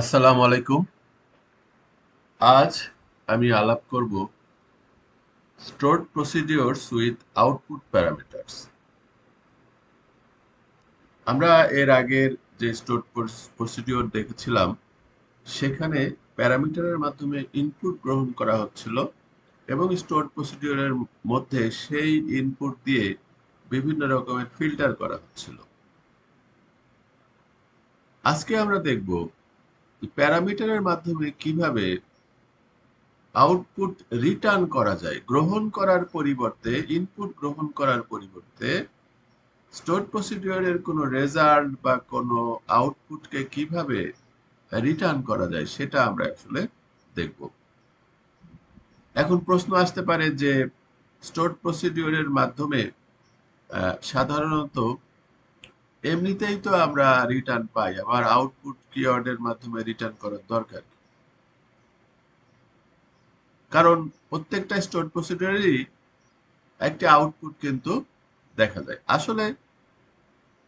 আসসালামু আলাইকুম আজ আমি আলাপ করব store procedure with output parameters আমরা এর আগের যে স্টোর প্রসিডিওর দেখেছিলাম সেখানে প্যারামিটারের মাধ্যমে ইনপুট গ্রহণ করা হচ্ছিল এবং স্টোর প্রসিডিওরের মধ্যে সেই ইনপুট দিয়ে বিভিন্ন রকমের ফিল্টার করা হচ্ছিল আজকে আমরা দেখব প্যারামিটারের মাধ্যমে কিভাবে আউটপুট রিটার্ন করা যায় গ্রহণ করার পরিবর্তে ইনপুট গ্রহণ করার পরিবর্তে স্টোর প্রসিডিওরের কোনো রেজাল্ট বা কোনো আউটপুটকে কিভাবে রিটার্ন করা যায় সেটা আমরা আসলে দেখব এখন প্রশ্ন আসতে পারে যে স্টোর প্রসিডিওরের মাধ্যমে সাধারণত এমনিতেই তো আমরা রিটার্ন পাই আবার আউটপুট কিওয়ার্ডের মাধ্যমে রিটার্ন করার দরকার কারণ প্রত্যেকটা স্টোর প্রসিডিউরেরই একটি আউটপুট কিন্তু দেখা যায় আসলে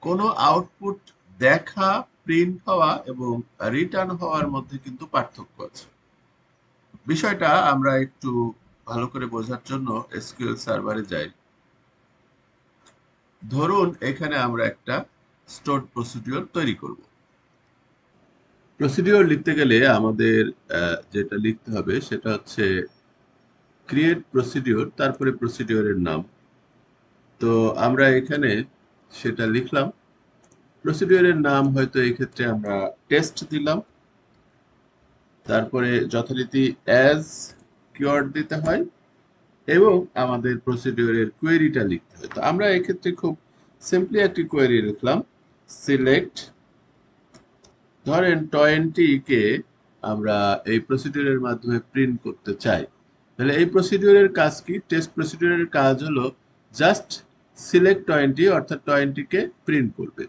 কোনো আউটপুট দেখা প্রিন্ট হওয়া এবং রিটার্ন হওয়ার মধ্যে কিন্তু পার্থক্য আছে বিষয়টা আমরা একটু ভালো করে বোঝার জন্য এসকিউএল সার্ভারে যাই ধরুন এখানে আমরা একটা স্টোর প্রসিডিওর তৈরি করব প্রসিডিওর লিখতে গেলে আমাদের যেটা লিখতে হবে সেটা হচ্ছে ক্রিয়েট প্রসিডিওর তারপরে প্রসিডিওরের নাম তো আমরা এখানে সেটা লিখলাম প্রসিডিওরের নাম হয়তো এই ক্ষেত্রে আমরা টেস্ট দিলাম তারপরে যথারীতি অ্যাজ কিওয়ার্ড দিতে হয় এবং আমাদের প্রসিডিওরের কোয়েরিটা লিখতে হয় তো আমরা এক্ষেত্রে খুব সিম্পলি একটি কোয়েরি লিখলাম সিলেক্ট ধরেন কে আমরা এই প্রসিডিউরের মাধ্যমে প্রিন্ট করতে চাই তাহলে এই প্রসিডিউরের কাজ কি টেস্ট প্রসিডিউরের কাজ হলো জাস্ট সিলেক্ট টোয়েন্টি অর্থাৎ টোয়েন্টিকে প্রিন্ট করবে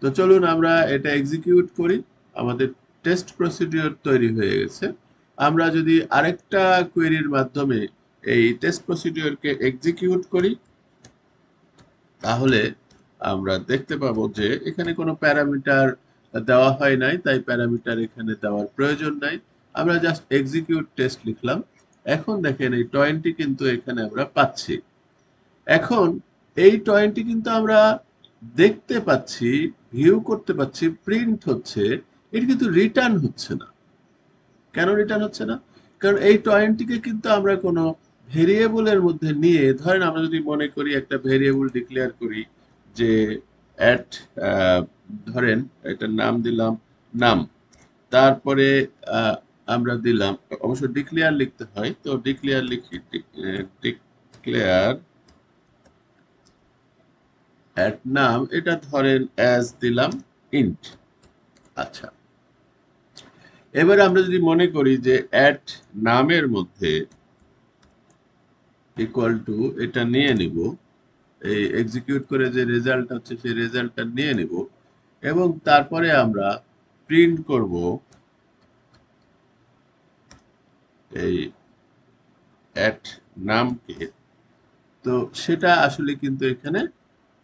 তো চলুন আমরা এটা এক্সিকিউট করি আমাদের টেস্ট প্রসিডিউর তৈরি হয়ে গেছে আমরা যদি আরেকটা কোয়েরির মাধ্যমে এই টেস্ট প্রসিডিউরকে এক্সিকিউট করি তাহলে আমরা দেখতে পাবো যে এখানে কোনো প্যারামিটার দেওয়া হয় নাই তাই প্যারামিটার এখানে দেওয়ার প্রয়োজন নাই আমরা জাস্ট এক্সিকিউট টেস্ট লিখলাম এখন দেখেন এই টোয়েন্টি কিন্তু এখানে আমরা পাচ্ছি এখন এই টোয়েন্টি কিন্তু আমরা দেখতে পাচ্ছি ভিউ করতে পাচ্ছি প্রিন্ট হচ্ছে এটা কিন্তু রিটার্ন হচ্ছে না কেন রিটার্ন হচ্ছে না কারণ এই টোয়েন্টিকে কিন্তু আমরা কোনো ভেরিয়েবলের মধ্যে নিয়ে ধরেন আমরা যদি মনে করি একটা ভেরিয়েবল ডিক্লেয়ার করি যে অ্যাট ধরেন এটা নাম দিলাম নাম তারপরে আমরা দিলাম অবশ্য ডিক্লেয়ার লিখতে হয় তো ডিক্লেয়ার লিখি ডিক্লেয়ার অ্যাট নাম এটা ধরেন অ্যাজ দিলাম ইন্ট আচ্ছা এবার আমরা যদি মনে করি যে অ্যাট নামের মধ্যে ইকুয়াল টু এটা নিয়ে নিব এই এক্সিকিউট করে যে রেজাল্ট হচ্ছে সেই রেজাল্টটা নিয়ে নেব এবং তারপরে আমরা প্রিন্ট করব এই অ্যাট নামকে তো সেটা আসলে কিন্তু এখানে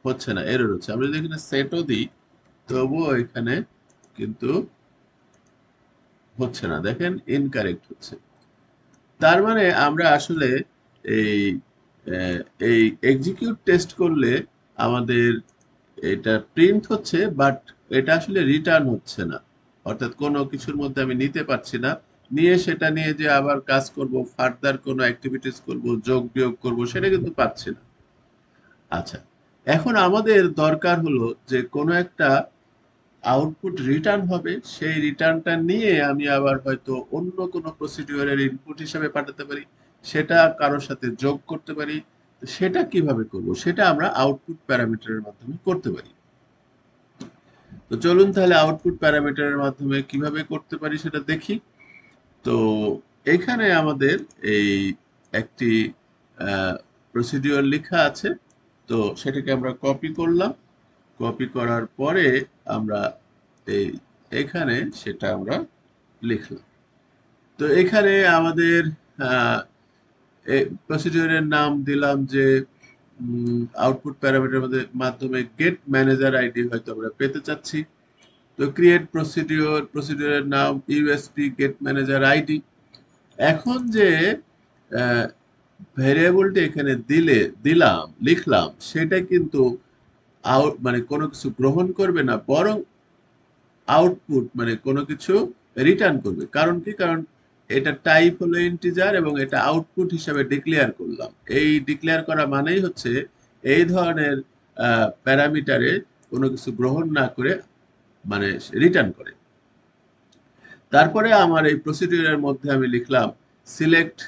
হচ্ছে না এরর হচ্ছে আমরা যদি এখানে সেটও দিই তবুও এখানে কিন্তু হচ্ছে না দেখেন ইনকারেক্ট হচ্ছে তার মানে আমরা আসলে এই এই এক্সিকিউট টেস্ট করলে আমাদের এটা প্রিন্ট হচ্ছে বাট এটা আসলে রিটার্ন হচ্ছে না অর্থাৎ কোনো কিছুর মধ্যে আমি নিতে পারছি না নিয়ে সেটা নিয়ে যে আবার কাজ করব ফার্দার কোনো অ্যাক্টিভিটিস করব যোগ বিয়োগ করব সেটা কিন্তু পাচ্ছি না আচ্ছা এখন আমাদের দরকার হলো যে কোনো একটা আউটপুট রিটার্ন হবে সেই রিটার্নটা নিয়ে আমি আবার হয়তো অন্য কোনো প্রসিডিওরের ইনপুট হিসেবে পাঠাতে পারি সেটা কারোর সাথে যোগ করতে পারি সেটা কিভাবে করব সেটা আমরা আউটপুট প্যারামিটারের মাধ্যমে করতে পারি তো চলুন তাহলে আউটপুট প্যারামিটারের মাধ্যমে কিভাবে করতে পারি সেটা দেখি তো এখানে আমাদের এই একটি প্রসিডিওর লেখা আছে তো সেটাকে আমরা কপি করলাম কপি করার পরে আমরা এই এখানে সেটা আমরা লিখলাম তো এখানে আমাদের প্রসিডিউরের নাম দিলাম যে আউটপুট প্যারামিটার মধ্যে মাধ্যমে গেট ম্যানেজার আইডি হয়তো আমরা পেতে চাচ্ছি তো ক্রিয়েট প্রসিডিউর প্রসিডিওরের নাম ইউএসপি গেট ম্যানেজার আইডি এখন যে ভেরিয়েবলটি এখানে দিলে দিলাম লিখলাম সেটা কিন্তু আউট মানে কোনো কিছু গ্রহণ করবে না বরং আউটপুট মানে কোনো কিছু রিটার্ন করবে কারণ কি কারণ এটা টাইপ হলো ইন্টিজার এবং এটা আউটপুট হিসাবে ডিক্লেয়ার করলাম এই ডিক্লেয়ার করা মানেই হচ্ছে এই ধরনের প্যারামিটারে কোনো কিছু গ্রহণ না করে মানে রিটার্ন করে তারপরে আমার এই প্রসিডিউরের মধ্যে আমি লিখলাম সিলেক্ট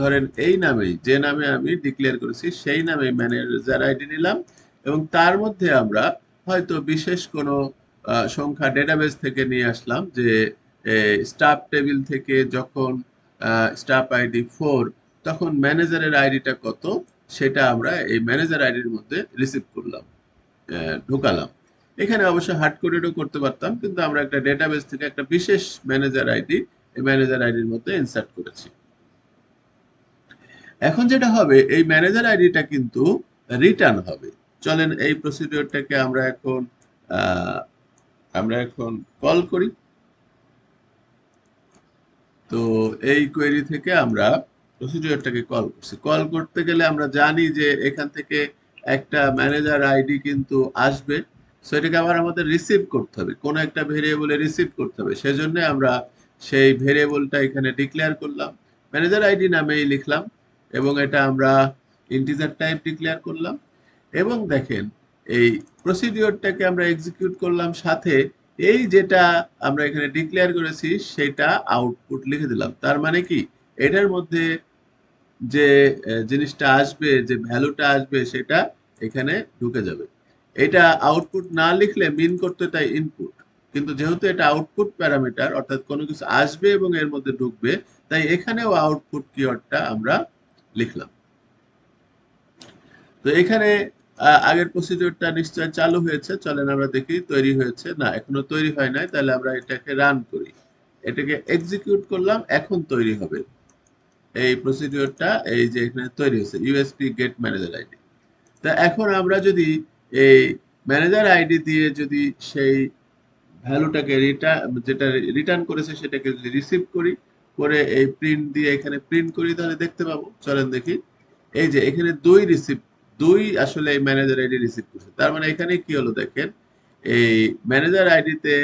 ধরেন এই নামেই যে নামে আমি ডিক্লেয়ার করেছি সেই নামে ম্যানেজার আইডি নিলাম এবং তার মধ্যে আমরা হয়তো বিশেষ কোনো সংখ্যা ডেটাবেস থেকে নিয়ে আসলাম যে স্টাফ টেবিল থেকে যখন স্টাফ আইডি ফোর তখন ম্যানেজারের আইডিটা কত সেটা আমরা এই ম্যানেজার আইডির মধ্যে রিসিভ করলাম ঢোকালাম এখানে অবশ্য হার্ড কোডেডও করতে পারতাম কিন্তু আমরা একটা ডেটাবেস থেকে একটা বিশেষ ম্যানেজার আইডি এই ম্যানেজার আইডির মধ্যে ইনসার্ট করেছি এখন যেটা হবে এই ম্যানেজার আইডিটা কিন্তু রিটার্ন হবে চলেন এই প্রসিডিওরটাকে আমরা এখন আমরা এখন কল করি তো এই কোয়েরি থেকে আমরা প্রসিডিওরটাকে কল করছি কল করতে গেলে আমরা জানি যে এখান থেকে একটা ম্যানেজার আইডি কিন্তু আসবে সো এটাকে আবার আমাদের রিসিভ করতে হবে কোনো একটা ভেরিয়েবলে রিসিভ করতে হবে সেজন্য আমরা সেই ভেরিয়েবলটা এখানে ডিক্লেয়ার করলাম ম্যানেজার আইডি নামেই লিখলাম এবং এটা আমরা ইন্টিজার টাইপ ডিক্লেয়ার করলাম এবং দেখেন এই প্রসিডিওরটাকে আমরা এক্সিকিউট করলাম সাথে এই যেটা আমরা এখানে ডিক্লেয়ার করেছি সেটা আউটপুট লিখে দিলাম তার মানে কি এটার মধ্যে যে জিনিসটা আসবে যে ভ্যালুটা আসবে সেটা এখানে ঢুকে যাবে এটা আউটপুট না লিখলে মিন করতে তাই ইনপুট কিন্তু যেহেতু এটা আউটপুট প্যারামিটার অর্থাৎ কোনো কিছু আসবে এবং এর মধ্যে ঢুকবে তাই এখানেও আউটপুট কিওয়ার্ডটা আমরা লিখলাম তো এখানে আগের প্রসিডিউরটা নিশ্চয় চালু হয়েছে চলেন আমরা দেখি তৈরি হয়েছে না এখনো তৈরি হয় নাই তাহলে আমরা এটাকে রান করি এটাকে এক্সিকিউট করলাম এখন তৈরি হবে এই প্রসিডিউরটা এই যে এখানে তৈরি হয়েছে ইউএসপি গেট ম্যানেজার আইডি তা এখন আমরা যদি এই ম্যানেজার আইডি দিয়ে যদি সেই ভ্যালুটাকে রিটার্ন যেটা রিটার্ন করেছে সেটাকে যদি রিসিভ করি করে এই প্রিন্ট দিয়ে এখানে প্রিন্ট করি তাহলে দেখতে পাবো চলেন দেখি এই যে এখানে দুই রিসিভ দুই আসলে এই ম্যানেজার আইডি রিসিভ করছে তার মানে এখানে কি হলো দেখেন এই ম্যানেজার আইডিতে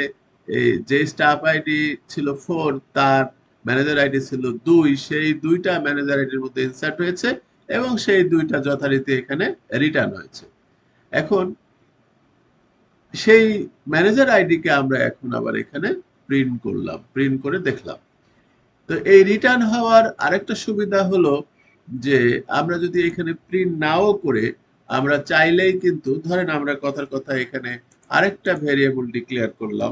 এই যে স্টাফ আইডি ছিল ফোর তার ম্যানেজার আইডি ছিল দুই সেই দুইটা ম্যানেজার আইডির মধ্যে ইনসার্ট হয়েছে এবং সেই দুইটা যথারীতি এখানে রিটার্ন হয়েছে এখন সেই ম্যানেজার আইডিকে আমরা এখন আবার এখানে প্রিন্ট করলাম প্রিন্ট করে দেখলাম তো এই রিটার্ন হওয়ার আরেকটা সুবিধা হলো যে আমরা যদি এখানে প্রিন্ট নাও করে আমরা চাইলেই কিন্তু ধরেন আমরা কথার কথা এখানে আরেকটা ভেরিয়েবল ডিক্লেয়ার করলাম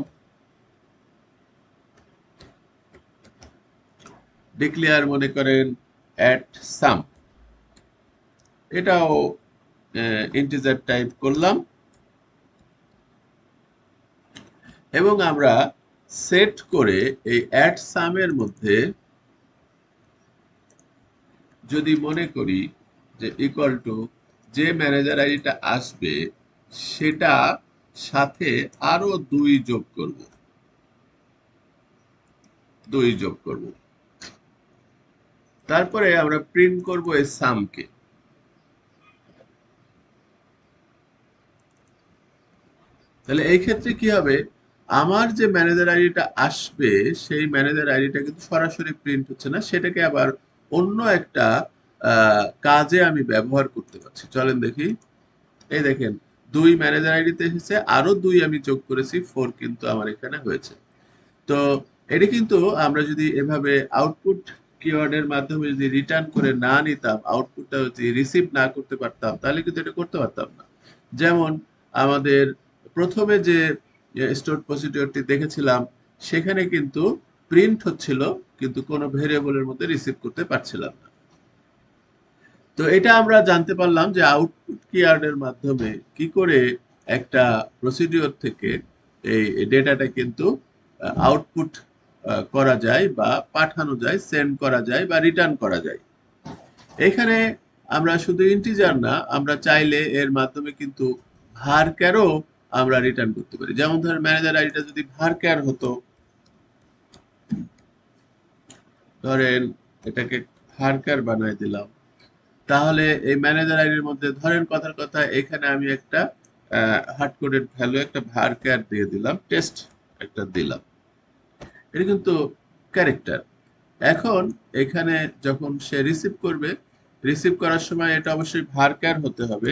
ডিক্লেয়ার মনে করেন অ্যাট সাম এটাও ইন্টিজার টাইপ করলাম এবং আমরা সেট করে এই অ্যাট সামের মধ্যে যদি মনে করি যে ইকুয়াল টু যে ম্যানেজার আইডিটা আসবে সেটা সাথে আরো দুই যোগ করব দুই যোগ করব তারপরে আমরা প্রিন্ট করব এই সামকে তাহলে এই ক্ষেত্রে কি হবে আমার যে ম্যানেজার আইডিটা আসবে সেই ম্যানেজার আইডিটা কিন্তু সরাসরি প্রিন্ট হচ্ছে না সেটাকে আবার অন্য একটা কাজে আমি ব্যবহার করতে পারছি চলেন দেখি এই দেখেন দুই ম্যানেজার আইডিতে এসেছে আরো দুই আমি যোগ করেছি ফোর কিন্তু আমার এখানে হয়েছে তো এটি কিন্তু আমরা যদি এভাবে আউটপুট কিওয়ার্ডের মাধ্যমে যদি রিটার্ন করে না নিতাম আউটপুটটা যদি রিসিভ না করতে পারতাম তাহলে কিন্তু এটা করতে পারতাম না যেমন আমাদের প্রথমে যে স্টোর প্রসিডিওরটি দেখেছিলাম সেখানে কিন্তু প্রিন্ট হচ্ছিল কিন্তু কোনো ভেরিয়েবলের মধ্যে রিসিভ করতে পারছিলাম না তো এটা আমরা জানতে পারলাম যে আউটপুট কিয়ার্ডের মাধ্যমে কি করে একটা প্রসিডিওর থেকে এই ডেটাটা কিন্তু আউটপুট করা যায় বা পাঠানো যায় সেন্ড করা যায় বা রিটার্ন করা যায় এখানে আমরা শুধু ইন্টিজার না আমরা চাইলে এর মাধ্যমে কিন্তু ভার ক্যারও আমরা রিটার্ন করতে পারি যেমন ধর ম্যানেজার আইডিটা যদি ভার ক্যার হতো ধরেন এটাকে হারকার বানাই দিলাম তাহলে এই ম্যানেজার আইডির মধ্যে ধরেন কথার কথা এখানে আমি একটা হার্ড কোডেড ভ্যালু একটা হারকার দিয়ে দিলাম টেস্ট একটা দিলাম এটা কিন্তু ক্যারেক্টার এখন এখানে যখন সে রিসিভ করবে রিসিভ করার সময় এটা অবশ্যই ভারকার হতে হবে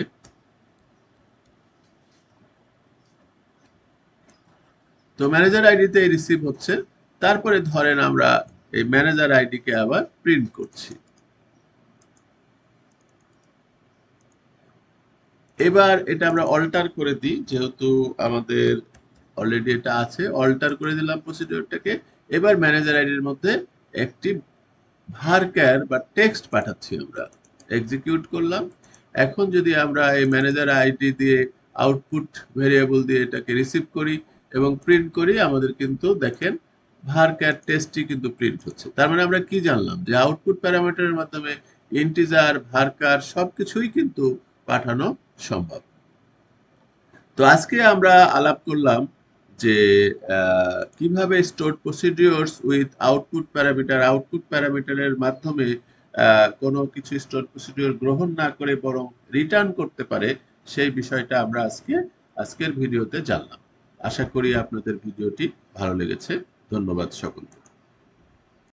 তো ম্যানেজার আইডিতে রিসিভ হচ্ছে তারপরে ধরেন আমরা এই ম্যানেজার কে আবার প্রিন্ট করছি এবার এটা আমরা অল্টার করে দিই যেহেতু আমাদের অলরেডি এটা আছে অল্টার করে দিলাম প্রসিডিওরটাকে এবার ম্যানেজার আইডির মধ্যে একটি ভারকার বা টেক্সট পাঠাচ্ছি আমরা এক্সিকিউট করলাম এখন যদি আমরা এই ম্যানেজার আইডি দিয়ে আউটপুট ভেরিয়েবল দিয়ে এটাকে রিসিভ করি এবং প্রিন্ট করি আমাদের কিন্তু দেখেন ভারক্যাট টেস্টটি কিন্তু প্রিন্ট হচ্ছে তার মানে আমরা কি জানলাম যে আউটপুট প্যারামিটারের মাধ্যমে ইন্টিজার ভারকার সবকিছুই কিন্তু পাঠানো সম্ভব তো আজকে আমরা আলাপ করলাম যে কিভাবে store with output parameter output প্যারামিটারের মাধ্যমে কোনো কিছু স্টোর প্রসিডিওর গ্রহণ না করে বরং রিটার্ন করতে পারে সেই বিষয়টা আমরা আজকে আজকের ভিডিওতে জানলাম আশা করি আপনাদের ভিডিওটি ভালো লেগেছে ধন্যবাদ সকলকে